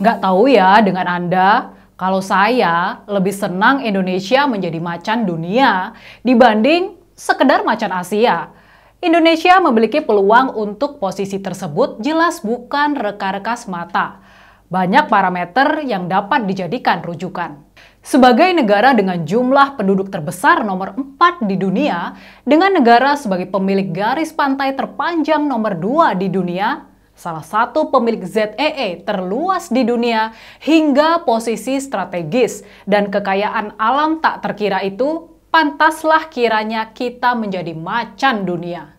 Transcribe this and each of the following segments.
Nggak tahu ya dengan Anda, kalau saya lebih senang Indonesia menjadi macan dunia dibanding sekedar macan Asia. Indonesia memiliki peluang untuk posisi tersebut jelas bukan reka-reka semata. Banyak parameter yang dapat dijadikan rujukan. Sebagai negara dengan jumlah penduduk terbesar nomor 4 di dunia, dengan negara sebagai pemilik garis pantai terpanjang nomor 2 di dunia, salah satu pemilik ZEE e terluas di dunia hingga posisi strategis dan kekayaan alam tak terkira itu, pantaslah kiranya kita menjadi macan dunia.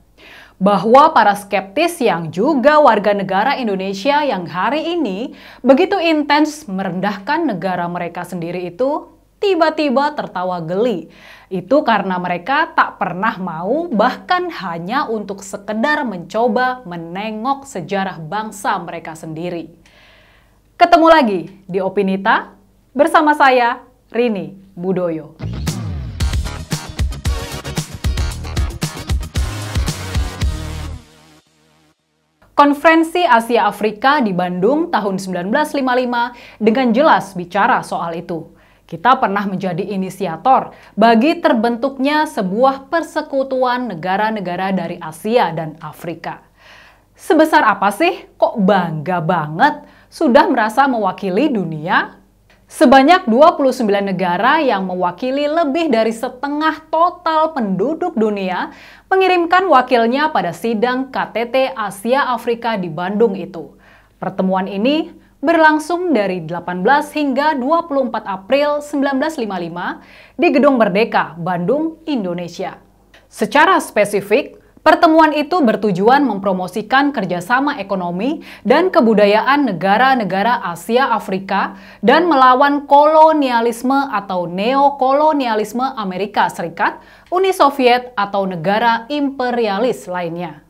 Bahwa para skeptis yang juga warga negara Indonesia yang hari ini begitu intens merendahkan negara mereka sendiri itu tiba-tiba tertawa geli. Itu karena mereka tak pernah mau bahkan hanya untuk sekedar mencoba menengok sejarah bangsa mereka sendiri. Ketemu lagi di Opinita bersama saya Rini Budoyo. Konferensi Asia Afrika di Bandung tahun 1955 dengan jelas bicara soal itu. Kita pernah menjadi inisiator bagi terbentuknya sebuah persekutuan negara-negara dari Asia dan Afrika. Sebesar apa sih kok bangga banget sudah merasa mewakili dunia? Sebanyak 29 negara yang mewakili lebih dari setengah total penduduk dunia mengirimkan wakilnya pada sidang KTT Asia Afrika di Bandung itu. Pertemuan ini berlangsung dari 18 hingga 24 April 1955 di Gedung Merdeka, Bandung, Indonesia. Secara spesifik, pertemuan itu bertujuan mempromosikan kerjasama ekonomi dan kebudayaan negara-negara Asia Afrika dan melawan kolonialisme atau neokolonialisme Amerika Serikat, Uni Soviet, atau negara imperialis lainnya.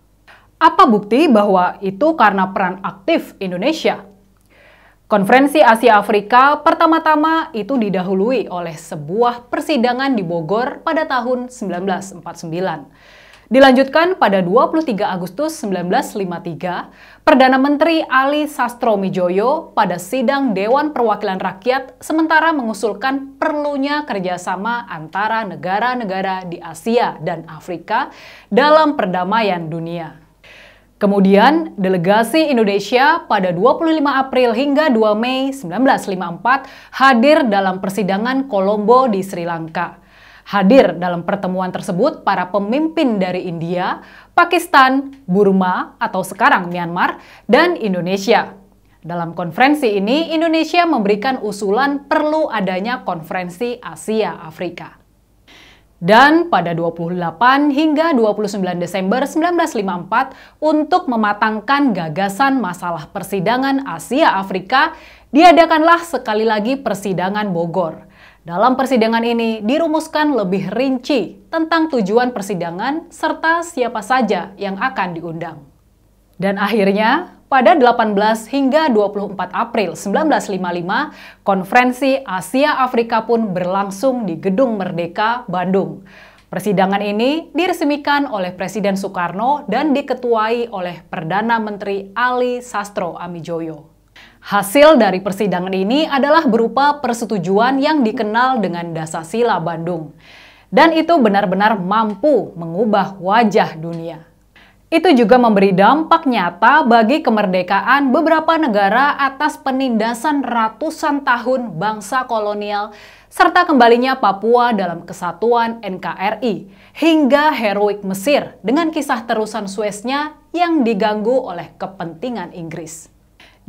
Apa bukti bahwa itu karena peran aktif Indonesia Konferensi Asia Afrika pertama-tama itu didahului oleh sebuah persidangan di Bogor pada tahun 1949. Dilanjutkan pada 23 Agustus 1953, Perdana Menteri Ali Sastro Mijoyo pada sidang Dewan Perwakilan Rakyat sementara mengusulkan perlunya kerjasama antara negara-negara di Asia dan Afrika dalam perdamaian dunia. Kemudian, delegasi Indonesia pada 25 April hingga 2 Mei 1954 hadir dalam persidangan Kolombo di Sri Lanka. Hadir dalam pertemuan tersebut para pemimpin dari India, Pakistan, Burma atau sekarang Myanmar, dan Indonesia. Dalam konferensi ini, Indonesia memberikan usulan perlu adanya konferensi Asia-Afrika dan pada 28 hingga 29 Desember 1954 untuk mematangkan gagasan masalah persidangan Asia Afrika, diadakanlah sekali lagi persidangan Bogor. Dalam persidangan ini dirumuskan lebih rinci tentang tujuan persidangan serta siapa saja yang akan diundang. Dan akhirnya, pada 18 hingga 24 April 1955, konferensi Asia Afrika pun berlangsung di Gedung Merdeka, Bandung. Persidangan ini diresmikan oleh Presiden Soekarno dan diketuai oleh Perdana Menteri Ali Sastro Amijoyo. Hasil dari persidangan ini adalah berupa persetujuan yang dikenal dengan Dasasila Bandung. Dan itu benar-benar mampu mengubah wajah dunia. Itu juga memberi dampak nyata bagi kemerdekaan beberapa negara atas penindasan ratusan tahun bangsa kolonial serta kembalinya Papua dalam kesatuan NKRI hingga heroik Mesir dengan kisah terusan Suez-nya yang diganggu oleh kepentingan Inggris.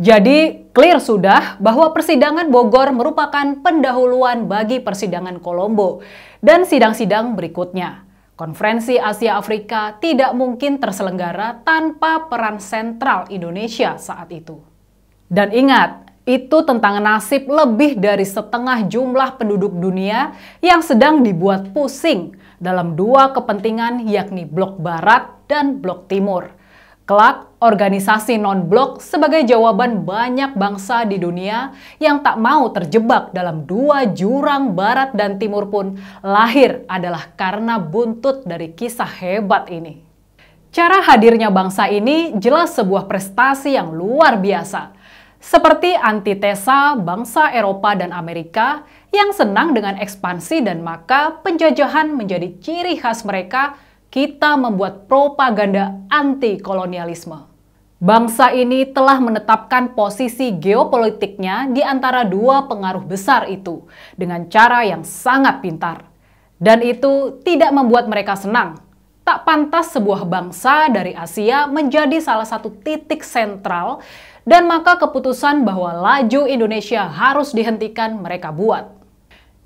Jadi, clear sudah bahwa persidangan Bogor merupakan pendahuluan bagi persidangan Kolombo dan sidang-sidang berikutnya. Konferensi Asia Afrika tidak mungkin terselenggara tanpa peran sentral Indonesia saat itu. Dan ingat, itu tentang nasib lebih dari setengah jumlah penduduk dunia yang sedang dibuat pusing dalam dua kepentingan yakni blok barat dan blok timur Kelak, organisasi non-blok sebagai jawaban banyak bangsa di dunia yang tak mau terjebak dalam dua jurang barat dan timur pun lahir adalah karena buntut dari kisah hebat ini. Cara hadirnya bangsa ini jelas sebuah prestasi yang luar biasa. Seperti antitesa bangsa Eropa dan Amerika yang senang dengan ekspansi dan maka penjajahan menjadi ciri khas mereka kita membuat propaganda anti kolonialisme. Bangsa ini telah menetapkan posisi geopolitiknya di antara dua pengaruh besar itu dengan cara yang sangat pintar. Dan itu tidak membuat mereka senang. Tak pantas sebuah bangsa dari Asia menjadi salah satu titik sentral dan maka keputusan bahwa laju Indonesia harus dihentikan mereka buat.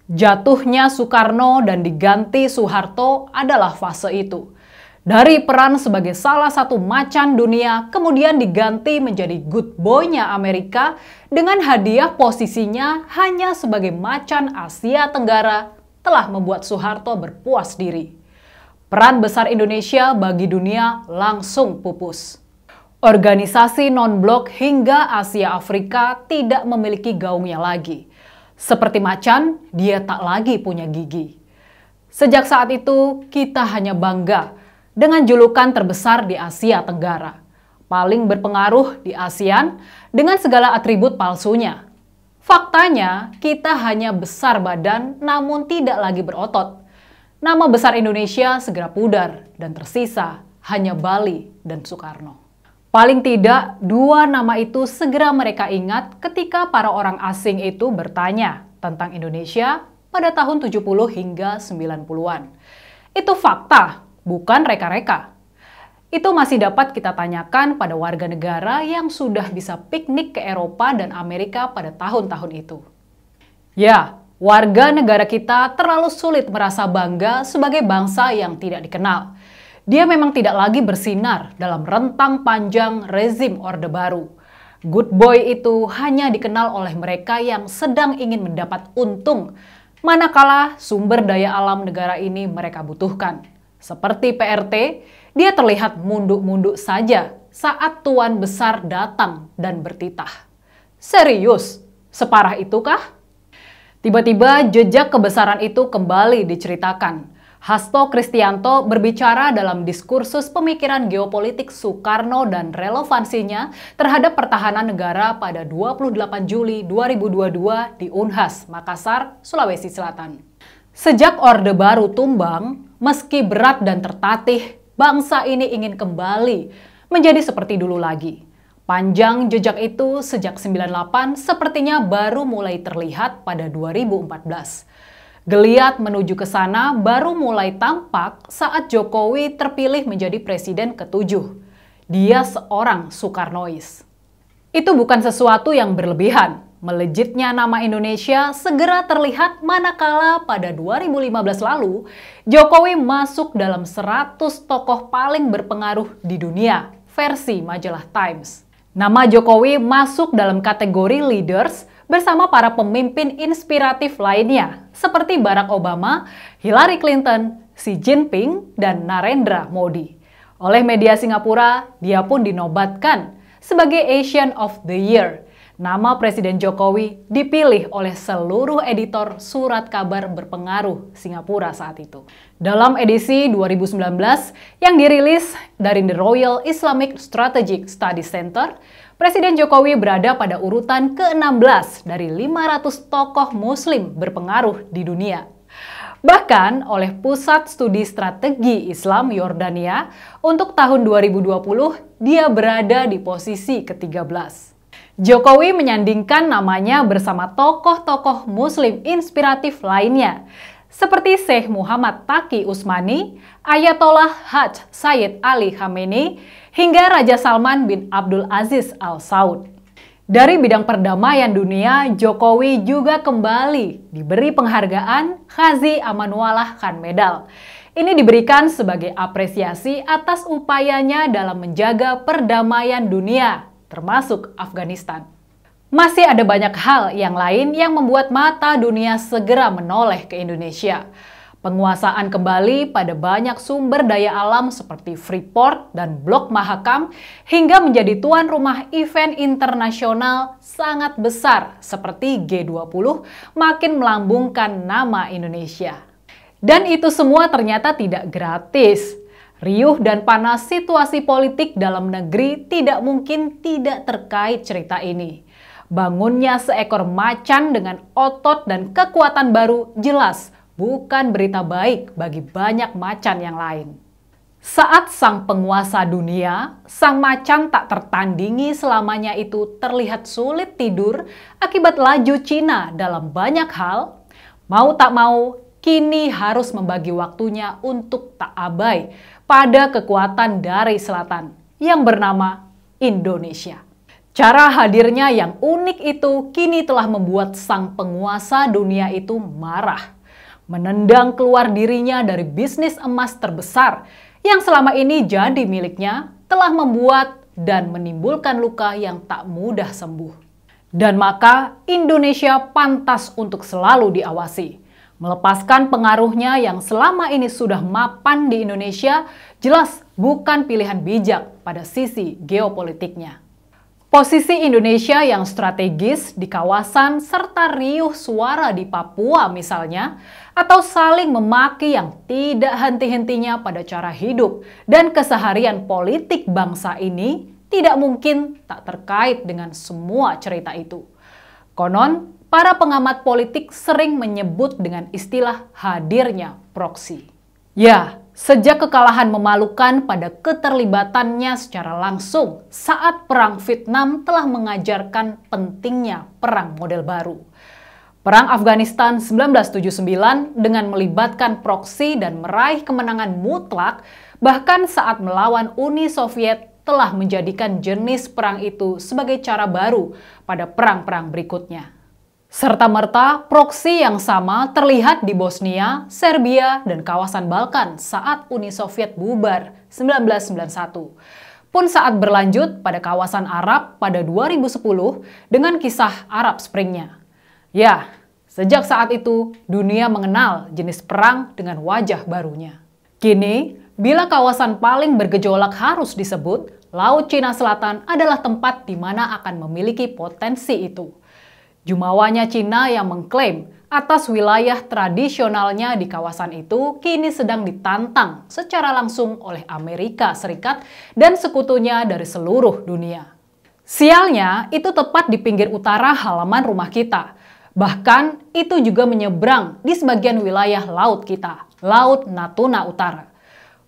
Jatuhnya Soekarno dan diganti Soeharto adalah fase itu. Dari peran sebagai salah satu macan dunia, kemudian diganti menjadi good boy-nya Amerika dengan hadiah posisinya hanya sebagai macan Asia Tenggara telah membuat Soeharto berpuas diri. Peran besar Indonesia bagi dunia langsung pupus. Organisasi non-blok hingga Asia Afrika tidak memiliki gaungnya lagi. Seperti macan, dia tak lagi punya gigi. Sejak saat itu, kita hanya bangga dengan julukan terbesar di Asia Tenggara, paling berpengaruh di ASEAN dengan segala atribut palsunya. Faktanya, kita hanya besar badan namun tidak lagi berotot. Nama besar Indonesia segera pudar dan tersisa hanya Bali dan Soekarno. Paling tidak, dua nama itu segera mereka ingat ketika para orang asing itu bertanya tentang Indonesia pada tahun 70 hingga 90-an. Itu fakta, bukan reka-reka. Itu masih dapat kita tanyakan pada warga negara yang sudah bisa piknik ke Eropa dan Amerika pada tahun-tahun itu. Ya, warga negara kita terlalu sulit merasa bangga sebagai bangsa yang tidak dikenal. Dia memang tidak lagi bersinar dalam rentang panjang rezim Orde Baru. Good boy itu hanya dikenal oleh mereka yang sedang ingin mendapat untung, manakala sumber daya alam negara ini mereka butuhkan. Seperti PRT, dia terlihat munduk-munduk saja saat tuan besar datang dan bertitah. Serius, separah itukah? Tiba-tiba jejak kebesaran itu kembali diceritakan. Hasto Kristianto berbicara dalam diskursus pemikiran geopolitik Soekarno dan relevansinya terhadap pertahanan negara pada 28 Juli 2022 di Unhas, Makassar, Sulawesi Selatan. Sejak Orde Baru tumbang, meski berat dan tertatih, bangsa ini ingin kembali menjadi seperti dulu lagi. Panjang jejak itu sejak 98 sepertinya baru mulai terlihat pada 2014. Geliat menuju ke sana baru mulai tampak saat Jokowi terpilih menjadi presiden ketujuh. Dia seorang Soekarnois. Itu bukan sesuatu yang berlebihan. Melejitnya nama Indonesia segera terlihat manakala pada 2015 lalu, Jokowi masuk dalam 100 tokoh paling berpengaruh di dunia versi majalah Times. Nama Jokowi masuk dalam kategori leaders – bersama para pemimpin inspiratif lainnya seperti Barack Obama, Hillary Clinton, Xi Jinping, dan Narendra Modi. Oleh media Singapura, dia pun dinobatkan sebagai Asian of the Year. Nama Presiden Jokowi dipilih oleh seluruh editor surat kabar berpengaruh Singapura saat itu. Dalam edisi 2019 yang dirilis dari The Royal Islamic Strategic Study Center, Presiden Jokowi berada pada urutan ke-16 dari 500 tokoh muslim berpengaruh di dunia. Bahkan oleh Pusat Studi Strategi Islam Yordania, untuk tahun 2020 dia berada di posisi ke-13. Jokowi menyandingkan namanya bersama tokoh-tokoh muslim inspiratif lainnya, seperti Syekh Muhammad Taki Usmani, Ayatollah Haj Sayyid Ali Khamenei, hingga Raja Salman bin Abdul Aziz Al Saud. Dari bidang perdamaian dunia, Jokowi juga kembali diberi penghargaan Khazi Amanwalah Khan Medal. Ini diberikan sebagai apresiasi atas upayanya dalam menjaga perdamaian dunia, termasuk Afghanistan. Masih ada banyak hal yang lain yang membuat mata dunia segera menoleh ke Indonesia. Penguasaan kembali pada banyak sumber daya alam seperti Freeport dan Blok Mahakam hingga menjadi tuan rumah event internasional sangat besar seperti G20 makin melambungkan nama Indonesia. Dan itu semua ternyata tidak gratis. Riuh dan panas situasi politik dalam negeri tidak mungkin tidak terkait cerita ini. Bangunnya seekor macan dengan otot dan kekuatan baru jelas bukan berita baik bagi banyak macan yang lain. Saat sang penguasa dunia, sang macan tak tertandingi selamanya itu terlihat sulit tidur akibat laju Cina dalam banyak hal. Mau tak mau, kini harus membagi waktunya untuk tak abai pada kekuatan dari selatan yang bernama Indonesia. Cara hadirnya yang unik itu kini telah membuat sang penguasa dunia itu marah menendang keluar dirinya dari bisnis emas terbesar yang selama ini jadi miliknya telah membuat dan menimbulkan luka yang tak mudah sembuh. Dan maka Indonesia pantas untuk selalu diawasi. Melepaskan pengaruhnya yang selama ini sudah mapan di Indonesia jelas bukan pilihan bijak pada sisi geopolitiknya. Posisi Indonesia yang strategis di kawasan serta riuh suara di Papua misalnya, atau saling memaki yang tidak henti-hentinya pada cara hidup dan keseharian politik bangsa ini tidak mungkin tak terkait dengan semua cerita itu. Konon, para pengamat politik sering menyebut dengan istilah hadirnya proksi. Ya, Sejak kekalahan memalukan pada keterlibatannya secara langsung saat Perang Vietnam telah mengajarkan pentingnya perang model baru. Perang Afghanistan 1979 dengan melibatkan proksi dan meraih kemenangan mutlak bahkan saat melawan Uni Soviet telah menjadikan jenis perang itu sebagai cara baru pada perang-perang berikutnya. Serta-merta proksi yang sama terlihat di Bosnia, Serbia, dan kawasan Balkan saat Uni Soviet bubar 1991 pun saat berlanjut pada kawasan Arab pada 2010 dengan kisah Arab Springnya. Ya, sejak saat itu dunia mengenal jenis perang dengan wajah barunya. Kini, bila kawasan paling bergejolak harus disebut, Laut Cina Selatan adalah tempat di mana akan memiliki potensi itu. Jumawanya Cina yang mengklaim atas wilayah tradisionalnya di kawasan itu kini sedang ditantang secara langsung oleh Amerika Serikat dan sekutunya dari seluruh dunia. Sialnya, itu tepat di pinggir utara halaman rumah kita. Bahkan, itu juga menyeberang di sebagian wilayah laut kita, Laut Natuna Utara.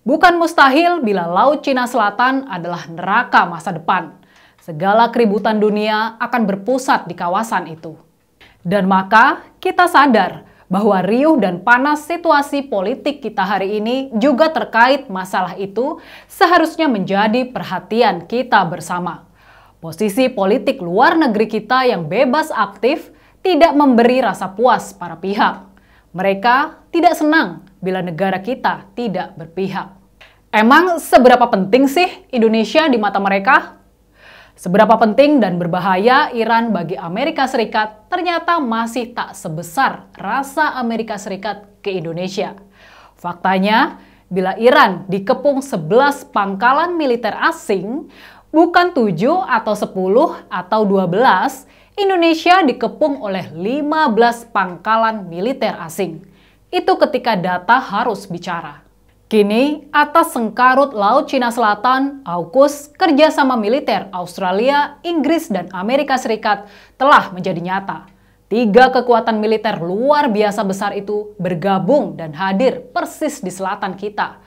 Bukan mustahil bila Laut Cina Selatan adalah neraka masa depan – Segala keributan dunia akan berpusat di kawasan itu. Dan maka kita sadar bahwa riuh dan panas situasi politik kita hari ini juga terkait masalah itu seharusnya menjadi perhatian kita bersama. Posisi politik luar negeri kita yang bebas aktif tidak memberi rasa puas para pihak. Mereka tidak senang bila negara kita tidak berpihak. Emang seberapa penting sih Indonesia di mata mereka? Seberapa penting dan berbahaya Iran bagi Amerika Serikat ternyata masih tak sebesar rasa Amerika Serikat ke Indonesia. Faktanya, bila Iran dikepung 11 pangkalan militer asing, bukan 7 atau 10 atau 12, Indonesia dikepung oleh 15 pangkalan militer asing. Itu ketika data harus bicara. Kini, atas sengkarut Laut Cina Selatan, AUKUS, kerjasama militer Australia, Inggris, dan Amerika Serikat telah menjadi nyata. Tiga kekuatan militer luar biasa besar itu bergabung dan hadir persis di selatan kita.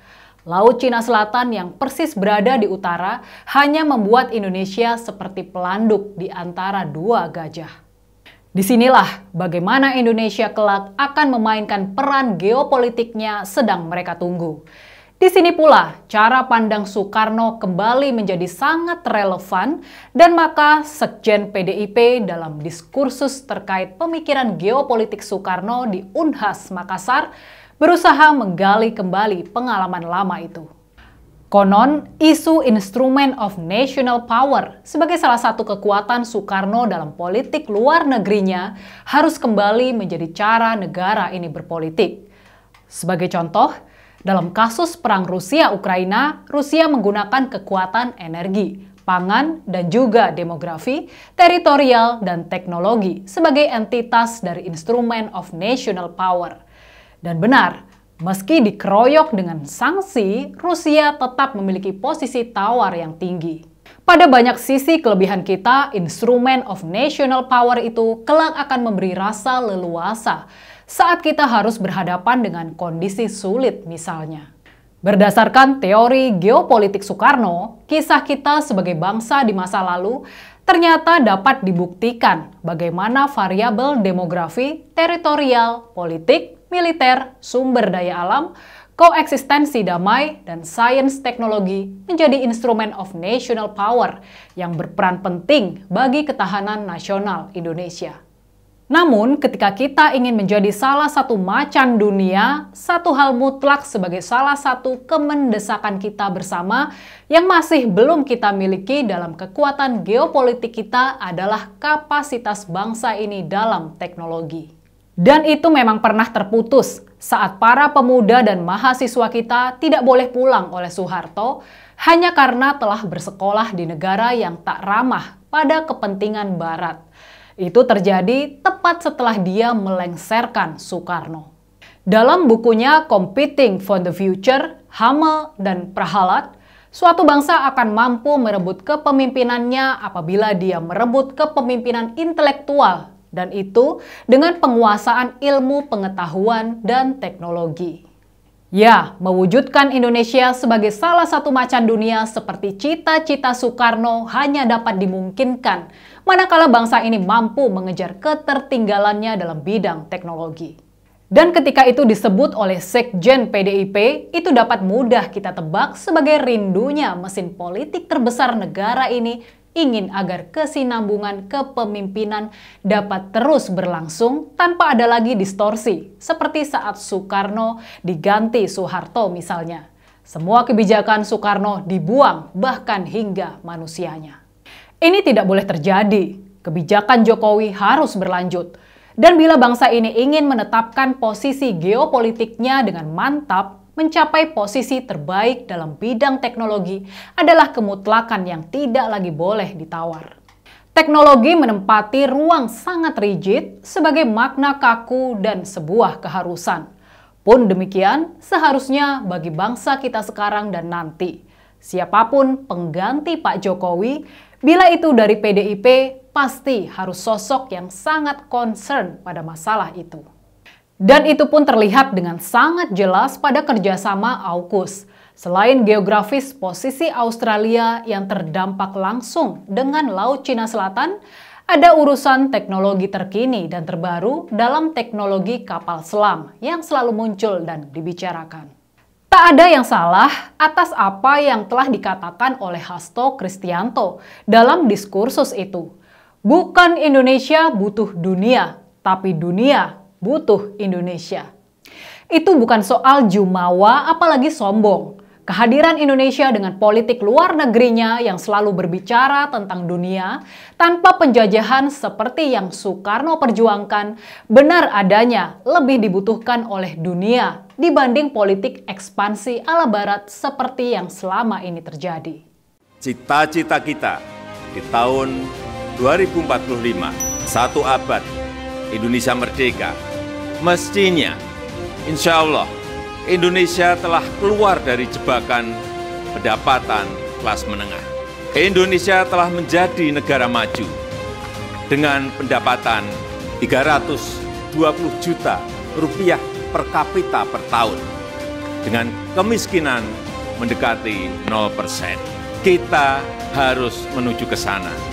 Laut Cina Selatan yang persis berada di utara hanya membuat Indonesia seperti pelanduk di antara dua gajah. Disinilah bagaimana Indonesia kelak akan memainkan peran geopolitiknya sedang mereka tunggu. Di sini pula cara pandang Soekarno kembali menjadi sangat relevan dan maka Sekjen PDIP dalam diskursus terkait pemikiran geopolitik Soekarno di Unhas Makassar berusaha menggali kembali pengalaman lama itu. Konon, isu instrumen of national power sebagai salah satu kekuatan Soekarno dalam politik luar negerinya harus kembali menjadi cara negara ini berpolitik. Sebagai contoh, dalam kasus perang Rusia-Ukraina, Rusia menggunakan kekuatan energi, pangan, dan juga demografi, teritorial, dan teknologi sebagai entitas dari instrumen of national power. Dan benar, Meski dikeroyok dengan sanksi, Rusia tetap memiliki posisi tawar yang tinggi. Pada banyak sisi kelebihan kita, instrumen of national power itu kelak akan memberi rasa leluasa saat kita harus berhadapan dengan kondisi sulit misalnya. Berdasarkan teori geopolitik Soekarno, kisah kita sebagai bangsa di masa lalu ternyata dapat dibuktikan bagaimana variabel demografi, teritorial, politik, militer, sumber daya alam, koeksistensi damai, dan sains teknologi menjadi instrumen of national power yang berperan penting bagi ketahanan nasional Indonesia. Namun, ketika kita ingin menjadi salah satu macan dunia, satu hal mutlak sebagai salah satu kemendesakan kita bersama yang masih belum kita miliki dalam kekuatan geopolitik kita adalah kapasitas bangsa ini dalam teknologi. Dan itu memang pernah terputus saat para pemuda dan mahasiswa kita tidak boleh pulang oleh Soeharto hanya karena telah bersekolah di negara yang tak ramah pada kepentingan Barat. Itu terjadi tepat setelah dia melengserkan Soekarno. Dalam bukunya Competing for the Future, Hamel dan Prahalat, suatu bangsa akan mampu merebut kepemimpinannya apabila dia merebut kepemimpinan intelektual dan itu dengan penguasaan ilmu pengetahuan dan teknologi. Ya, mewujudkan Indonesia sebagai salah satu macan dunia seperti cita-cita Soekarno hanya dapat dimungkinkan manakala bangsa ini mampu mengejar ketertinggalannya dalam bidang teknologi. Dan ketika itu disebut oleh Sekjen PDIP, itu dapat mudah kita tebak sebagai rindunya mesin politik terbesar negara ini ingin agar kesinambungan kepemimpinan dapat terus berlangsung tanpa ada lagi distorsi, seperti saat Soekarno diganti Soeharto misalnya. Semua kebijakan Soekarno dibuang, bahkan hingga manusianya. Ini tidak boleh terjadi. Kebijakan Jokowi harus berlanjut. Dan bila bangsa ini ingin menetapkan posisi geopolitiknya dengan mantap, mencapai posisi terbaik dalam bidang teknologi adalah kemutlakan yang tidak lagi boleh ditawar. Teknologi menempati ruang sangat rigid sebagai makna kaku dan sebuah keharusan. Pun demikian, seharusnya bagi bangsa kita sekarang dan nanti, siapapun pengganti Pak Jokowi, bila itu dari PDIP, pasti harus sosok yang sangat concern pada masalah itu. Dan itu pun terlihat dengan sangat jelas pada kerjasama AUKUS. Selain geografis posisi Australia yang terdampak langsung dengan Laut Cina Selatan, ada urusan teknologi terkini dan terbaru dalam teknologi kapal selam yang selalu muncul dan dibicarakan. Tak ada yang salah atas apa yang telah dikatakan oleh Hasto Kristianto dalam diskursus itu. Bukan Indonesia butuh dunia, tapi dunia butuh Indonesia. Itu bukan soal jumawa apalagi sombong. Kehadiran Indonesia dengan politik luar negerinya yang selalu berbicara tentang dunia tanpa penjajahan seperti yang Soekarno perjuangkan, benar adanya lebih dibutuhkan oleh dunia dibanding politik ekspansi ala barat seperti yang selama ini terjadi. Cita-cita kita di tahun 2045, satu abad, Indonesia merdeka, Mestinya, insya Allah, Indonesia telah keluar dari jebakan pendapatan kelas menengah. Indonesia telah menjadi negara maju dengan pendapatan 320 juta rupiah per kapita per tahun dengan kemiskinan mendekati 0 persen. Kita harus menuju ke sana.